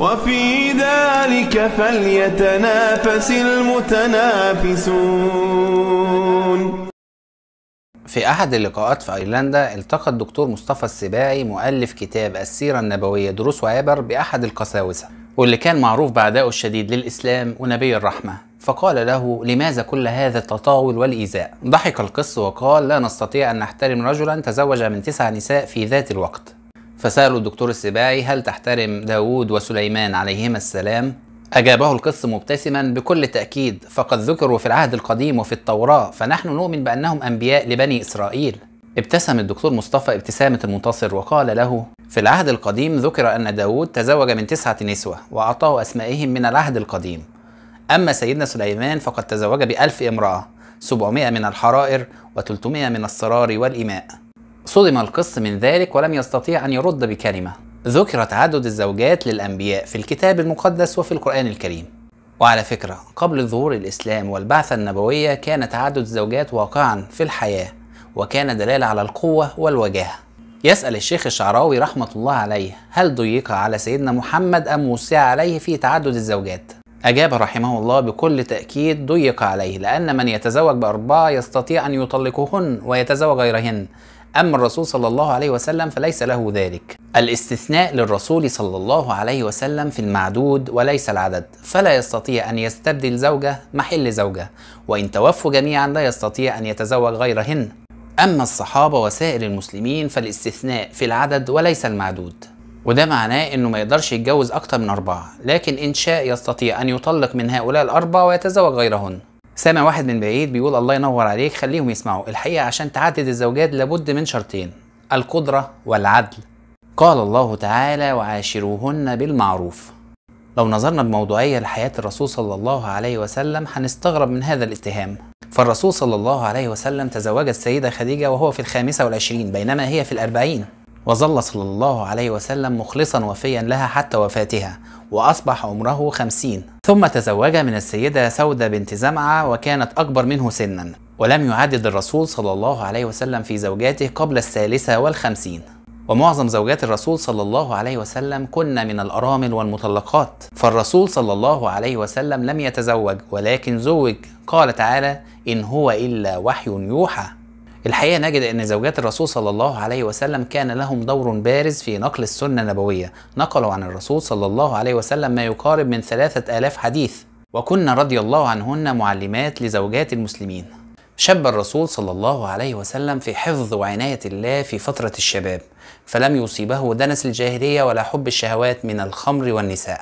وفي ذلك فليتنافس المتنافسون في أحد اللقاءات في أيرلندا التقى الدكتور مصطفى السباعي مؤلف كتاب السيرة النبوية دروس وعبر بأحد القساوسة واللي كان معروف بعدائه الشديد للإسلام ونبي الرحمة فقال له لماذا كل هذا التطاول والإيذاء ضحك القس وقال لا نستطيع أن نحترم رجلا تزوج من تسع نساء في ذات الوقت فسألوا الدكتور السباعي هل تحترم داوود وسليمان عليهما السلام؟ أجابه القس مبتسما بكل تأكيد فقد ذكروا في العهد القديم وفي التوراة فنحن نؤمن بأنهم أنبياء لبني إسرائيل ابتسم الدكتور مصطفى ابتسامة المنتصر وقال له في العهد القديم ذكر أن داود تزوج من تسعة نسوة وأعطاه أسمائهم من العهد القديم أما سيدنا سليمان فقد تزوج بألف امرأة 700 من الحرائر و300 من الصرار والإماء صدم القس من ذلك ولم يستطيع أن يرد بكلمة ذكر تعدد الزوجات للأنبياء في الكتاب المقدس وفي القرآن الكريم وعلى فكرة قبل ظهور الإسلام والبعثة النبوية كان تعدد الزوجات واقعا في الحياة وكان دلالة على القوة والوجاهة يسأل الشيخ الشعراوي رحمة الله عليه هل ضيق على سيدنا محمد أم وسع عليه في تعدد الزوجات؟ أجاب رحمه الله بكل تأكيد ضيق عليه لأن من يتزوج بأربعة يستطيع أن يطلقهن ويتزوج غيرهن أما الرسول صلى الله عليه وسلم فليس له ذلك الاستثناء للرسول صلى الله عليه وسلم في المعدود وليس العدد فلا يستطيع أن يستبدل زوجة محل زوجة وإن توفوا جميعا لا يستطيع أن يتزوج غيرهن أما الصحابة وسائر المسلمين فالاستثناء في العدد وليس المعدود وده معناه انه ما يقدرش يتجوز اكتر من اربعه لكن ان شاء يستطيع ان يطلق من هؤلاء الاربعه ويتزوج غيرهن سامع واحد من بعيد بيقول الله ينور عليك خليهم يسمعوا الحقيقة عشان تعدد الزوجات لابد من شرطين القدرة والعدل قال الله تعالى وعاشروهن بالمعروف لو نظرنا بموضوعية لحياة الرسول صلى الله عليه وسلم هنستغرب من هذا الاتهام فالرسول صلى الله عليه وسلم تزوج السيدة خديجة وهو في الخامسة والعشرين بينما هي في الأربعين وظل صلى الله عليه وسلم مخلصا وفيا لها حتى وفاتها وأصبح عمره خمسين ثم تزوج من السيدة سودة بنت زمعة وكانت أكبر منه سنا ولم يعدد الرسول صلى الله عليه وسلم في زوجاته قبل الثالثة والخمسين ومعظم زوجات الرسول صلى الله عليه وسلم كن من الأرامل والمطلقات فالرسول صلى الله عليه وسلم لم يتزوج ولكن زوج قال تعالى إن هو إلا وحي يوحى الحقيقة نجد أن زوجات الرسول صلى الله عليه وسلم كان لهم دور بارز في نقل السنة النبوية نقلوا عن الرسول صلى الله عليه وسلم ما يقارب من ثلاثة آلاف حديث وكنا رضي الله عنهن معلمات لزوجات المسلمين شب الرسول صلى الله عليه وسلم في حفظ وعناية الله في فترة الشباب فلم يصيبه دنس الجاهلية ولا حب الشهوات من الخمر والنساء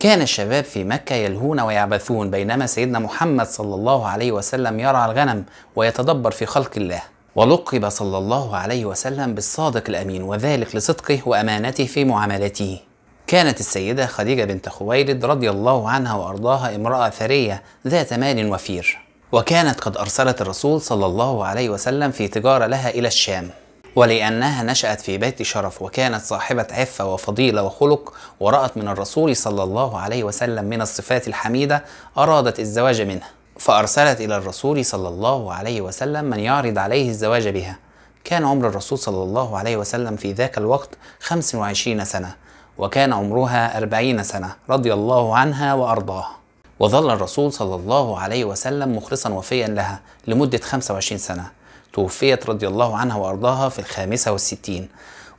كان الشباب في مكة يلهون ويعبثون بينما سيدنا محمد صلى الله عليه وسلم يرعى الغنم ويتدبر في خلق الله ولقب صلى الله عليه وسلم بالصادق الامين وذلك لصدقه وامانته في معاملته كانت السيده خديجه بنت خويلد رضي الله عنها وارضاها امراه ثريه ذات مال وفير وكانت قد ارسلت الرسول صلى الله عليه وسلم في تجاره لها الى الشام ولأنها نشأت في بيت شرف وكانت صاحبة عفة وفضيلة وخلق ورأت من الرسول صلى الله عليه وسلم من الصفات الحميدة أرادت الزواج منه فأرسلت إلى الرسول صلى الله عليه وسلم من يعرض عليه الزواج بها كان عمر الرسول صلى الله عليه وسلم في ذاك الوقت 25 سنة وكان عمرها 40 سنة رضي الله عنها وأرضاها وظل الرسول صلى الله عليه وسلم مخلصا وفيا لها لمدة 25 سنة توفيت رضي الله عنها وأرضاها في الخامسة والستين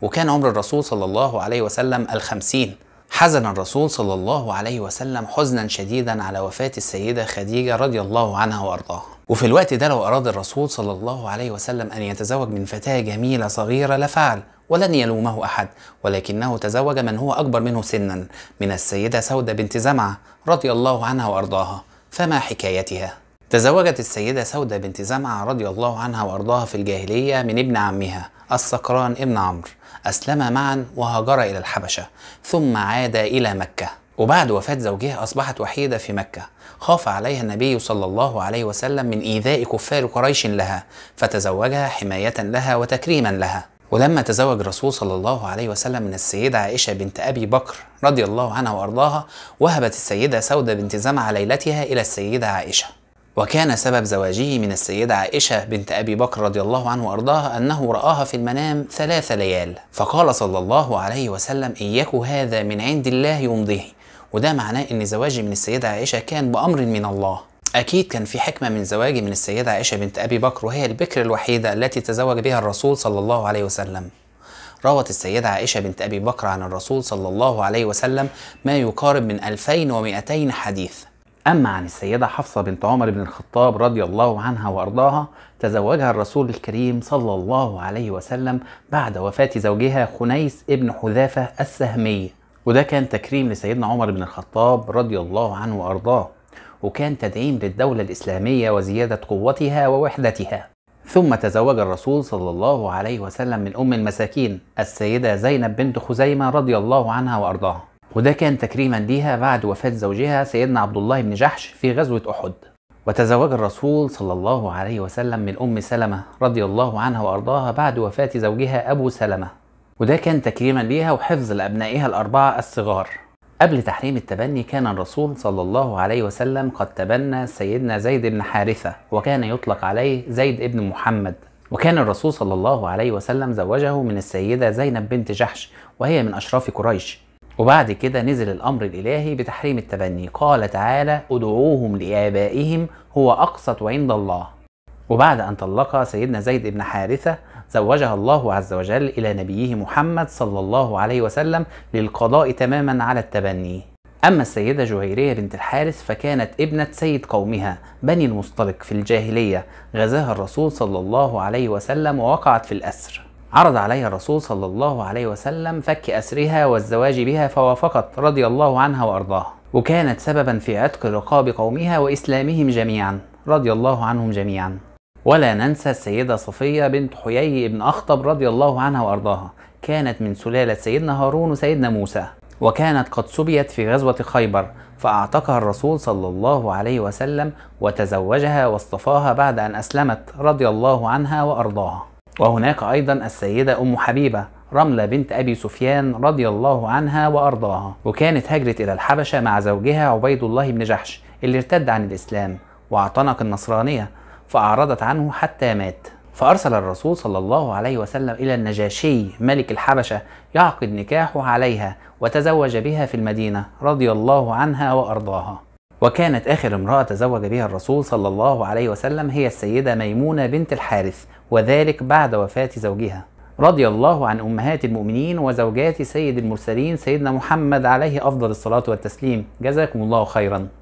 وكان عمر الرسول صلى الله عليه وسلم الخمسين حزن الرسول صلى الله عليه وسلم حزنا شديدا على وفاة السيدة خديجة رضي الله عنها وأرضاها وفي الوقت ده لو أراد الرسول صلى الله عليه وسلم أن يتزوج من فتاة جميلة صغيرة لفعل ولن يلومه أحد ولكنه تزوج من هو أكبر منه سنا من السيدة سودة بنت زمعة رضي الله عنها وأرضاها فما حكايتها؟ تزوجت السيدة سودة بنت زمعة رضي الله عنها وأرضاها في الجاهلية من ابن عمها السكران ابن عمرو أسلما معا وهاجرا إلى الحبشة ثم عاد إلى مكة وبعد وفاة زوجها أصبحت وحيدة في مكة خاف عليها النبي صلى الله عليه وسلم من إيذاء كفار قريش لها فتزوجها حماية لها وتكريما لها ولما تزوج الرسول صلى الله عليه وسلم من السيدة عائشة بنت أبي بكر رضي الله عنها وأرضاها وهبت السيدة سودة بنت زمعة ليلتها إلى السيدة عائشة وكان سبب زواجه من السيدة عائشة بنت أبي بكر رضي الله عنه وأرضاها أنه رآها في المنام ثلاث ليال فقال صلى الله عليه وسلم إياك هذا من عند الله يمضيه وده معناه أن زواجي من السيدة عائشة كان بأمر من الله أكيد كان في حكمة من زواجي من السيدة عائشة بنت أبي بكر وهي البكر الوحيدة التي تزوج بها الرسول صلى الله عليه وسلم روت السيدة عائشة بنت أبي بكر عن الرسول صلى الله عليه وسلم ما يقارب من 2200 حديث أما عن السيدة حفصة بنت عمر بن الخطاب رضي الله عنها وأرضاها تزوجها الرسول الكريم صلى الله عليه وسلم بعد وفاة زوجها خنيس ابن حذافة السهمي وده كان تكريم لسيدنا عمر بن الخطاب رضي الله عنه وأرضاه وكان تدعيم للدولة الإسلامية وزيادة قوتها ووحدتها ثم تزوج الرسول صلى الله عليه وسلم من أم المساكين السيدة زينب بنت خزيمة رضي الله عنها وأرضاها وده كان تكريما ليها بعد وفاة زوجها سيدنا عبد الله بن جحش في غزوة أحد وتزوج الرسول صلى الله عليه وسلم من أم سلمة رضي الله عنها وأرضاها بعد وفاة زوجها أبو سلمة وده كان تكريما ليها وحفظ لأبنائها الأربعة الصغار قبل تحريم التبني كان الرسول صلى الله عليه وسلم قد تبنى سيدنا زيد بن حارثة وكان يطلق عليه زيد بن محمد وكان الرسول صلى الله عليه وسلم زوجه من السيدة زينب بنت جحش وهي من أشراف قريش وبعد كده نزل الأمر الإلهي بتحريم التبني قال تعالى ادعوهم لآبائهم هو أقسط عند الله وبعد أن طلق سيدنا زيد بن حارثة زوجها الله عز وجل إلى نبيه محمد صلى الله عليه وسلم للقضاء تماما على التبني أما السيدة جهيرية بنت الحارث فكانت ابنة سيد قومها بني المصطلق في الجاهلية غزاها الرسول صلى الله عليه وسلم ووقعت في الأسر عرض عليها الرسول صلى الله عليه وسلم فك أسرها والزواج بها فوافقت رضي الله عنها وأرضاها وكانت سببا في عتق رقاب قومها وإسلامهم جميعا رضي الله عنهم جميعا ولا ننسى السيدة صفية بنت حيي بن أخطب رضي الله عنها وأرضاها كانت من سلالة سيدنا هارون وسيدنا موسى وكانت قد سبيت في غزوة خيبر فأعتقها الرسول صلى الله عليه وسلم وتزوجها واصطفاها بعد أن أسلمت رضي الله عنها وأرضاها وهناك أيضا السيدة أم حبيبة رملة بنت أبي سفيان رضي الله عنها وأرضاها وكانت هجرت إلى الحبشة مع زوجها عبيد الله بن جحش اللي ارتد عن الإسلام واعتنق النصرانية فأعرضت عنه حتى مات فأرسل الرسول صلى الله عليه وسلم إلى النجاشي ملك الحبشة يعقد نكاحه عليها وتزوج بها في المدينة رضي الله عنها وأرضاها وكانت آخر امرأة تزوج بها الرسول صلى الله عليه وسلم هي السيدة ميمونة بنت الحارث وذلك بعد وفاة زوجها رضي الله عن أمهات المؤمنين وزوجات سيد المرسلين سيدنا محمد عليه أفضل الصلاة والتسليم جزاكم الله خيراً